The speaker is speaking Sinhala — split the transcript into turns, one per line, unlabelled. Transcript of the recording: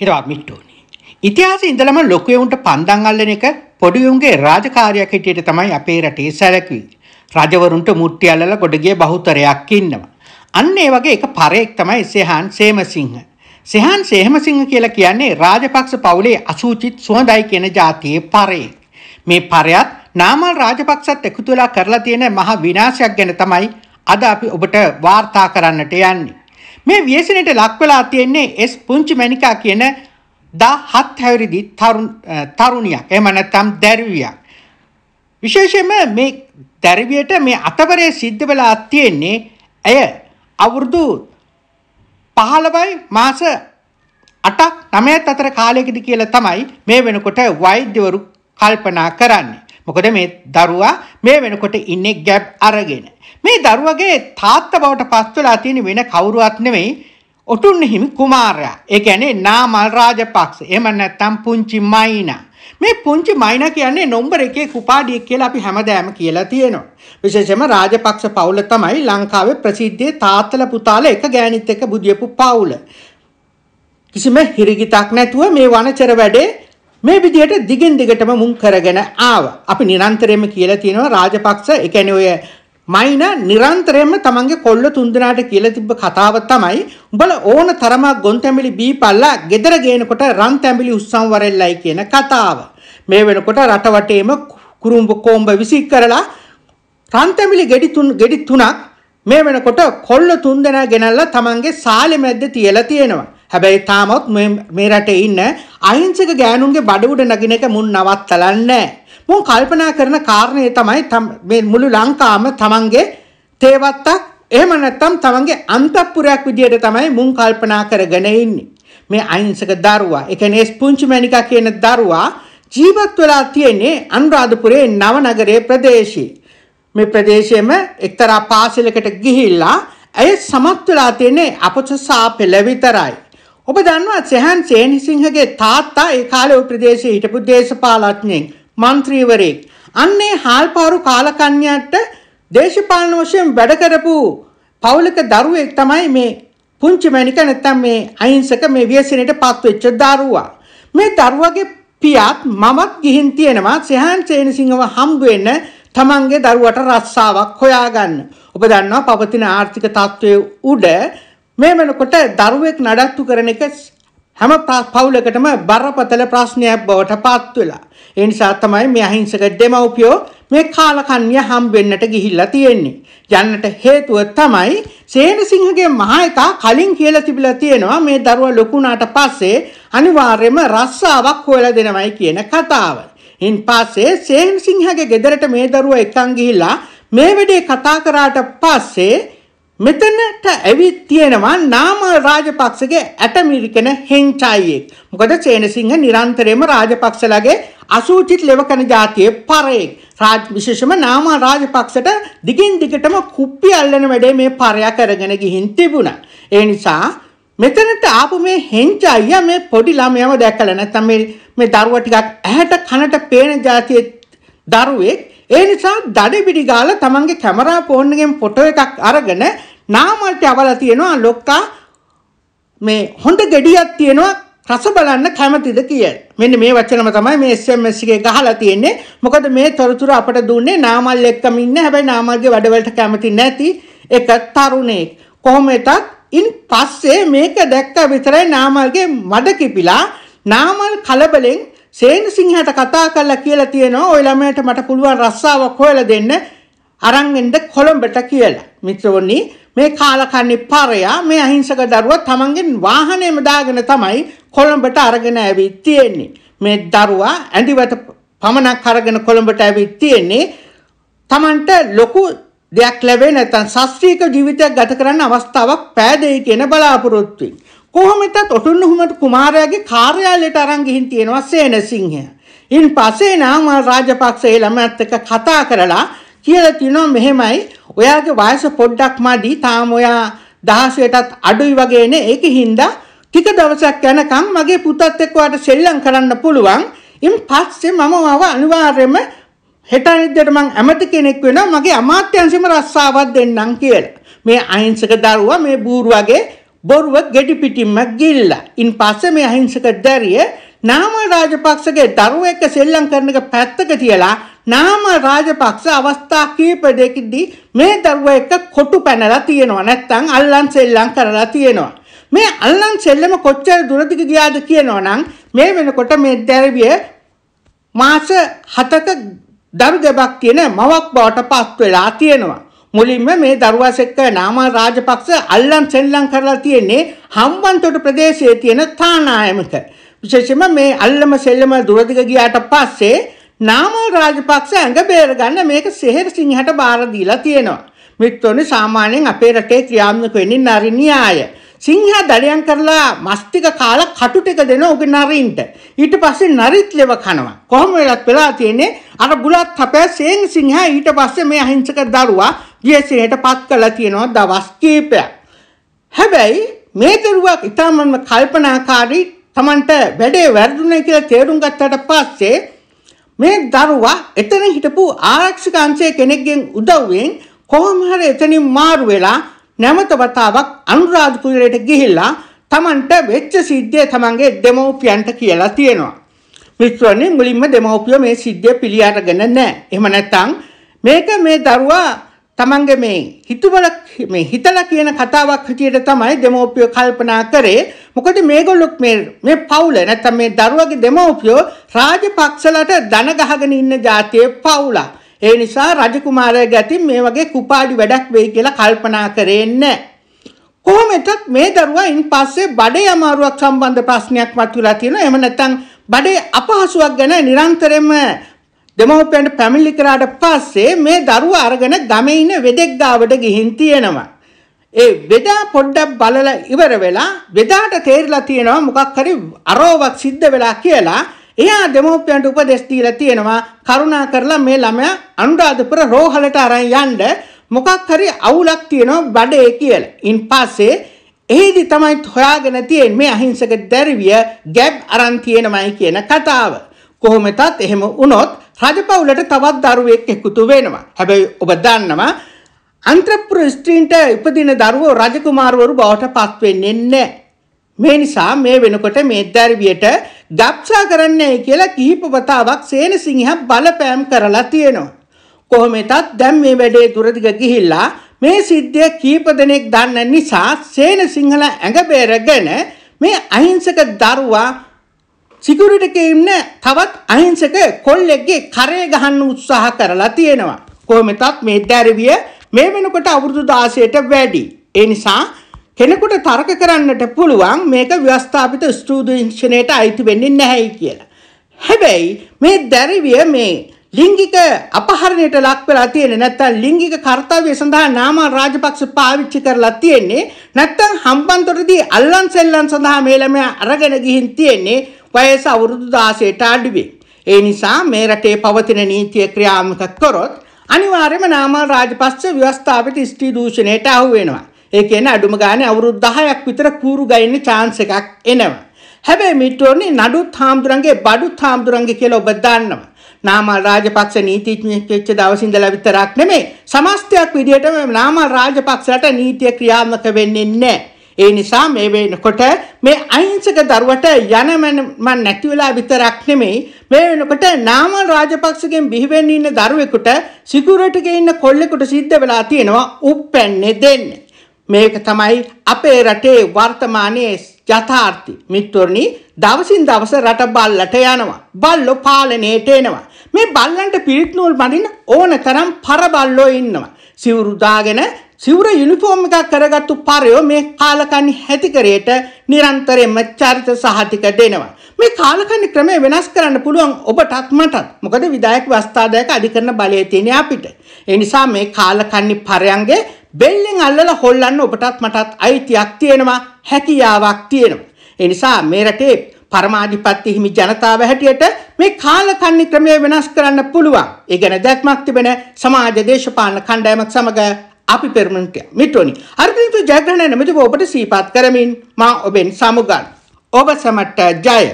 හිරවත්මිට ඕනේ. ඉතිහාසයේ ඉඳලම ලොකු එවුන්ට පන්දම් අල්ලන එක පොඩි එවුන්ගේ රාජකාරියක් හිටියට තමයි අපේ රටේ සැලකුවේ. රජවරුන්ට මුට්ටි අල්ලලා ගොඩ ගිය බහුතරයක් ඉන්නවා. අන්න ඒ වගේ එක පරේක් තමයි සෙහාන් සේමසිංහ. සෙහාන් සේමසිංහ කියලා කියන්නේ රාජපක්ෂ පවුලේ අසූචිත් සුහදයි කියන જાතියේ පරේක්. මේ පරයත් නාමල් රාජපක්ෂත් එකතු වෙලා කරලා තියෙන මහ විනාශයක් ගැන තමයි අද අපි ඔබට වාර්තා කරන්නට යන්නේ. මේ ව්‍යසනයට ලක්වෙලා තියෙන්නේ එස් පුංචි මැනිකා කියන දා හත් හැවිරිදි තරුණියක් එම නැත්තම් දැරවියක්. විශේෂයෙන්ම මේ දැරවියට මේ අතවරය සිද්ධ වෙලා තියෙන්නේ ඇය අවුරුදු පහළවයි මාස අටක් නමයත් අතර කාලයකද කියලා තමයි මේ වෙනකොට වෛද්‍යවරු කල්පනා කරන්නේ. මොකද මේ දරුවා මේ වෙනකොට ඉන්නේ ගැබ් අරගෙන. මේ දරුවගේ තාත්තා බවට පත් වෙලා තියෙන වෙන කවුරුවත් නෙමෙයි ඔටුන්න හිමි කුමාරයා. ඒ කියන්නේ නාමල් රාජපක්ෂ. එහෙම නැත්නම් පුංචි මයිනා. මේ පුංචි මයිනා කියන්නේ නම්බර එකේ කුපාඩියෙක් කියලා අපි හැමදාම කියලා තියෙනවා. විශේෂයෙන්ම රාජපක්ෂ පවුල තමයි ලංකාවේ ප්‍රසිද්ධ තාත්තලා පුතාලා එක ගෑණිත් එක්ක බුදියපු පවුල. කිසිම හිරිගිතක් නැතුව මේ වනචර වැඩේ මේ විදිහට දිගින් දිගටම මුන් කරගෙන ආව. අපි නිරන්තරයෙන්ම කියලා තියෙනවා රාජපක්ෂ ඒ කියන්නේ ඔය මයින නිරන්තරයෙන්ම තමන්ගේ කොල්ල තුන්දෙනාට කියලා තිබ්බ කතාව තමයි උඹලා ඕන තරමක් ගොන් තැඹිලි බීපල්ලා gedara ගේනකොට රන් තැඹිලි උස්සන් වරෙල්ලයි කියන කතාව. මේ වෙනකොට රට වටේම කුරුම්බ කොම්බ විසික් කරලා රන් තැඹිලි ගෙඩි තුන ගෙඩි තුනක් මේ වෙනකොට කොල්ල තුන්දෙනා ගෙනල්ලා තමන්ගේ සාලෙ මැද්ද තියලා තියෙනවා. හැබැයි තාමොත් මේ රටේ ඉන්න අහිංසක ගෑනුන්ගේ බඩුඩ නගින එක මුන් නවත්තලා නැහැ. මුන් කල්පනා කරන කාරණේ තමයි මේ මුළු ලංකාවම තමන්ගේ තේවත්තක් එහෙම නැත්නම් තමන්ගේ අන්තපුරයක් විදියට තමයි මුන් කල්පනා කරගෙන ඉන්නේ. මේ අහිංසක දරුවා, ඒ කියන්නේ ස්පුංචි මණිකා කියන දරුවා ජීවත් වෙලා තියෙන්නේ අනුරාධපුරයේ නවනගරයේ ප්‍රදේශයේ. මේ ප්‍රදේශයේම එක්තරා පාසලකට ගිහිල්ලා ඇය සමත් වෙලා තියෙන්නේ අපොසසා පෙළ විතරයි. ඔබ දන්නවා සෙහන් සේනිසිංහගේ තාත්තා ඒ කාලේ ওই ප්‍රදේශයේ හිටපු දේශපාලඥයෙක් മന്ത്രിවරයෙක්. අන්නේ හාල්පාරු කාලකන්‍යන්ට දේශපාලන වශයෙන් වැඩ කරපු පවුලක දරුවෙක් තමයි මේ පුංචි මණික නැත්තම් මේ අහිංසක මේ ව්‍යසනයට පත්වෙච්ච දරුවා. මේ දරුවගේ පියාත් මමත් ගිහින් තියෙනවා සෙහන් සේනසිංහව හම්බ වෙන්න තමන්ගේ දරුවට රස්සාවක් හොයාගන්න. ඔබ දන්නවා පවතින ආර්ථික තත්ත්වයේ උඩ මේ වෙනකොට දරුවෙක් නඩත්තු කරන එක හැම පවුලකටම බරපතල ප්‍රශ්නයක් බවට පත් වෙලා. ඒ නිසා තමයි මේ අහිංසක දෙමව්පියෝ මේ කාලකන්‍ය හම්බෙන්නට ගිහිල්ලා තියෙන්නේ. යන්නට හේතුව තමයි සේනසිංහගේ මහායකා කලින් කියලා තිබිලා තියෙනවා මේ දරුවා ලොකු පස්සේ අනිවාර්යයෙන්ම රස්සාවක් හොයලා දෙනවයි කියන කතාව. ඉන් පස්සේ සේනසිංහගේ ගෙදරට මේ දරුවා එකන් ගිහිල්ලා මේ වැඩේ කතා කරාට පස්සේ මෙතනට ඇවිත් තියෙනවා නාම රාජපක්ෂගේ ඇටමිරිකෙන හෙන්චායියෙක්. මොකද සේනසිංහ නිරන්තරයෙන්ම රාජපක්ෂලගේ අසූචිත් ලෙවකන જાතියේ පරයෙක්. රාජ් විශේෂම නාම රාජපක්ෂට දිගින් දිගටම කුප්පි අල්ලන වැඩේ මේ පරයා කරගෙන ගිහින් තිබුණා. ඒ නිසා මෙතනට ආපු මේ හෙන්ච අයියා මේ පොඩි ළමයාව දැකලා නැත්නම් මේ මේ දරුවා ටිකක් ඇහැට කනට පේන જાතියේ දරුවෙක් ඒ නිසා දඩබිඩි ගාලා තමන්ගේ කැමරා ෆෝන් එකෙන් ෆොටෝ එකක් අරගෙන නාමල්ට අවලා තියෙනවා ලොක්කා මේ හොඳ gediyak තියෙනවා රස බලන්න කැමතිද කියලා. මෙන්න මේ වචනම තමයි මේ SMS එකේ ගහලා තියෙන්නේ. මොකද මේ තොරතුරු අපට දුන්නේ නාමල් එක්කම ඉන්න හැබැයි නාමල්ගේ වැඩවලට කැමති නැති එක තරුණයෙක්. කොහොම වෙතත් ඉන් පස්සේ මේක දැක්ක විතරයි නාමල්ගේ මඩ කිපිලා නාමල් කලබලෙන් සේනසිංහට කතා කරලා කියලා තියෙනවා ওই ළමයට මට පුළුවන් රස්සාවක් හොයලා දෙන්න අරන් එන්න කොළඹට කියලා. මිත්‍රවනි මේ කාලකන්ණි පරයා මේ අහිංසක දරුවා තමන්ගේ වාහනේම දාගෙන තමයි කොළඹට අරගෙන ඇවිත් තියෙන්නේ. මේ දරුවා ඇඳිවට පමණක් අරගෙන කොළඹට ඇවිත් තියෙන්නේ. තමන්ට ලොකු දෙයක් ලැබේ නැත්නම් ශාස්ත්‍රීය ජීවිතයක් ගත කරන්න අවස්ථාවක් පෑදෙයි කියන බලාපොරොත්තුවෙන්. කොහොමතත් ඔටුන්නුහුමට කුමාරයාගේ කාර්යාලයට අරන් ගිහින් තියෙනවා සේනසිංහය. ඉන් පස්සේ නම් රාජපක්ෂ ඒ ළමයාත් එක්ක කතා කරලා කියලා තිනවා මෙහෙමයි ඔයාගේ වයස පොඩ්ඩක් මදි තාම ඔයා 16ටත් අඩුයි වගේනේ ඒක හින්දා ටික දවසක් යනකම් මගේ පුතත් එක්ක ඔයාට සෙල්ලම් කරන්න පුළුවන්. ඉන් පස්සේ මම ඔයාව අනිවාර්යයෙන්ම හෙට අනිද්දට මං ඇමති කෙනෙක් වෙනවා මගේ අමාත්‍යංශෙම රස්සාවක් දෙන්නම් කියලා. මේ අහිංසක දරුවා මේ බූරුවගේ බොරුව ගෙඩිපිටිම්මක් ගිල්ලා. ඉන් පස්සේ මේ අහිංසක දැරිය නාම රාජපක්ෂගේ දරුව එක්ක සෙල්ලම් කරන එක පැත්තක තියලා නාම රාජපක්ෂ අවස්ථා කීප දෙකදී මේ දරුව එක්ක කොටු පැනලා තියෙනවා. නැත්තම් අල්ලන් සෙල්ලම් කරලා තියෙනවා. මේ අල්ලන් සෙල්ලම කොච්චර දුරදිග ගියාද කියනවා නම් මේ වෙනකොට මේ දැරිය මාස 7ක දරු දෙකක් තියෙන මවක් බවට පත් වෙලා තියෙනවා. මුලින්ම මේ දරුවාස් එක්ක නාමල් රාජපක්ෂ අල්ලන් සෙල්ලම් කරලා තියෙන්නේ හම්බන්තොට ප්‍රදේශයේ තියෙන තානායමක. විශේෂයෙන්ම මේ අල්ලම සෙල්ලම දුරදිග ගියාට පස්සේ නාමල් රාජපක්ෂ ඇඟ බේරගන්න මේක සෙහෙර සිංහට බාර දීලා තියෙනවා. මිත්‍රෝනි සාමාන්‍යයෙන් අපේ රටේ ක්‍රියාත්මක වෙන්නේ නරි න්‍යාය. සිංහා දඩයන් කරලා මස්තික කාලා කටු ටික දෙනවා උගේ නරින්ට. ඊට පස්සේ නරිත් ලෙව කනවා. කොහොම වෙලත් වෙලා තියෙන්නේ අර බුලත් හපෑ සේන් සිංහා ඊට පස්සේ මේ අහිංසක දරුවා ජීසේට පත් කළා තියෙනවා දවස් කීපයක්. හැබැයි මේ දරුවා ඊටමම කල්පනාකාරී Tamanට වැඩේ වැරදුනේ කියලා තේරුම් ගත්තට පස්සේ මේ දරුවා එතන හිටපු ආරක්ෂක අංශයේ කෙනෙක්ගෙන් උදව්වෙන් කොහොම හරි එතනින් මාරු වෙලා නැවත වතාවක් අනුරාධපුරයට ගිහිල්ලා තමන්ට වෙච්ච සිද්ධිය තමන්ගේ දෙමව්පියන්ට කියලා තියෙනවා. මිත්‍රවනි මුලින්ම දෙමව්පියෝ මේ සිද්ධිය පිළිඅරගෙන නැහැ. එහෙම නැත්නම් මේක මේ දරුවා තමන්ගේ මේ හිතුවල මේ හිතලා කියන කතාවක් හැටියට තමයි දෙමව්පියෝ කල්පනා කරේ. මොකද මේගොල්ලෝ මේ මේ පවුල නැත්නම් මේ දරුවගේ දෙමව්පියෝ රාජපක්ෂලට දන ගහගෙන ඉන්න જાතියේ පවුලක්. ඒ නිසා රජකුමාරය ගැතින් මේ වගේ කුපාඩි වැඩක් වෙයි කියලා කල්පනා කරේ නැහැ. කොහොම වෙතත් මේ දරුවා ඉන් පස්සේ බඩේ අමාරුවක් සම්බන්ධ ප්‍රශ්නයක් මතුවලා තියෙනවා. එහෙම නැත්නම් බඩේ අපහසුාවක් ගැන නිරන්තරයෙන්ම දෙමව්පියන්ට පැමිණිලි කරාට පස්සේ මේ දරුවා අරගෙන ගමේ ඉන්න වෙදෙක් ගාවට ගිහින් තියෙනවා. ඒ වෙදා පොඩ්ඩක් බලලා ඉවර වෙලා වෙදාට තේරිලා තියෙනවා මොකක් හරි අරෝවක් සිද්ධ වෙලා කියලා එයා දෙමෝපියන්ට උපදෙස් දීලා තියෙනවා කරුණා කරලා මේ ළමයා අනුරාධපුර රෝහලට අරන් යන්න මොකක් හරි අවුලක් තියෙනවා බඩේ කියලා. ඉන් පස්සේ එහෙදි තමයි හොයාගෙන තියෙන්නේ මේ අහිංසක දැරිවිය ගැබ් අරන් තියෙනමයි කියන කතාව. කොහොමදත් එහෙම වුණොත් රජපෞලට තවත් දරුවෙක් එකතු වෙනවා. හැබැයි ඔබ දන්නවා අන්ත්‍රප්‍රස්ත්‍රීන්ට උපදින දරුවෝ රජකුමාරවරු බවට පත් වෙන්නේ නැහැ. මේ නිසා මේ වෙනකොට මේ දැරිවියට ගබ්සා කරන්නේ කියලා කිහිප වතාවක් සේනසිංහ බලපෑම් කරලා තියෙනවා. කොහොමෙතත් දැන් මේ වැඩේ දුරදිග ගිහිල්ලා මේ සිද්ධිය කීප දෙනෙක් දන්න නිසා සේනසිංහල ඇඟබේරගෙන මේ අහිංසක දරුවා සිකියුරිටික ඉන්න තවත් අහිංසක කොල්ලෙක්ගේ කරේ ගහන්න උත්සාහ කරලා තියෙනවා. කොහොමෙතත් මේ දැරිවිය මේ වෙනකොට අවුරුදු 16ට වැඩි. ඒ නිසා කෙනෙකුට තර්ක කරන්නට පුළුවන් මේක ව්‍යවස්ථාපිත ස්ටූදේශනයට අයිති වෙන්නේ නැහැයි කියලා. හැබැයි මේ දැරිවිය මේ ලිංගික අපහරණයට ලක් වෙලා තියෙන්නේ නැත්නම් ලිංගික කාර්යය සඳහා නාමල් රාජපක්ෂ පාවිච්චි කරලා තියෙන්නේ නැත්නම් හම්බන්තොටදී අල්ලන් සෙල්ලන් සඳහා මේ ළමයා අරගෙන ගිහින් තියෙන්නේ වයස අවුරුදු 16ට අඩුවේ. ඒ නිසා මේ රටේ පවතින නීතිය ක්‍රියාත්මක කරොත් අනිවාර්යයෙන්ම නාමල් රාජපක්ෂ ව්‍යවස්ථාපිත ස්ත්‍රී දූෂණයට අහු වෙනවා. ඒ කියන්නේ අඩුම ගානේ අවුරුදු 10ක් විතර කూరు ගයින්න chance එකක් එනවා. හැබැයි මිටෝනි නඩුත් හාමුදුරන්ගේ බඩුත් හාමුදුරන්ගේ කියලා ඔබ දන්නවා. නාමල් රාජපක්ෂ නීතිඥයෙක් වෙච්ච දවස් ඉඳලා විතරක් නෙමෙයි සමස්තයක් විදියට නාමල් රාජපක්ෂට නීතිය ක්‍රියාත්මක වෙන්නේ නැහැ. ඒ නිසා මේ වෙනකොට මේ අහිංසක දරුවට යනමන මන් නැති වෙලා විතරක් නෙමෙයි මේ වෙනකොට නාමල් රාජපක්ෂගෙන් බිහිවෙන්න ඉන්න දරුවෙකුට සිකියුරිටිගේ ඉන්න කොල්ලෙකුට සිද්ධ වෙලා තියෙනවා උප්පැන්නේ දෙන්නේ. මේක තමයි අපේ රටේ වර්තමානයේ යථාර්ථය. මිත්‍රනි දවසින් දවස රට බල්ලට යනවා. බල්ලෝ පාලනයට එනවා. මේ බල්ලන්ට පිරිත් නූල් බඳින්න ඕන තරම් පරබල්ලෝ ඉන්නවා. සිවුරු දාගෙන සිවුර යුනිෆෝම් එකක් කරගත්තු පරයෝ මේ කාලකන්ණි හැතිකරයට නිරන්තරයෙන්ම චරිත සහතික දෙනවා. මේ කාලකන්ණි ක්‍රමය වෙනස් කරන්න පුළුවන් ඔබටත් මටත්. මොකද විදායක වස්තාදායක අධිකරණ බලය තියෙන අපිට. ඒ නිසා මේ කාලකන්ණි පරයන්ගේ බෙල්ලෙන් අල්ලලා හොල්ලන්න ඔබටත් මටත් අයිතියක් තියෙනවා හැකියාවක් තියෙනවා. ඒ නිසා මේ රටේ පරමාධිපත්‍ය හිමි ජනතාව හැටියට මේ කාලකන්ණි ක්‍රමය වෙනස් කරන්න පුළුවන්. ඒ ගැන දැක්මක් තිබෙන සමාජ දේශපාලන කණ්ඩායමක් සමග අපි පෙරමුණට මිටෝනි. අර්ධිතු ජයග්‍රහණ නිමිතිව ඔබට සීපත් කරමින් මා ඔබෙන් සමුගන්. ඔබ සමට ජය.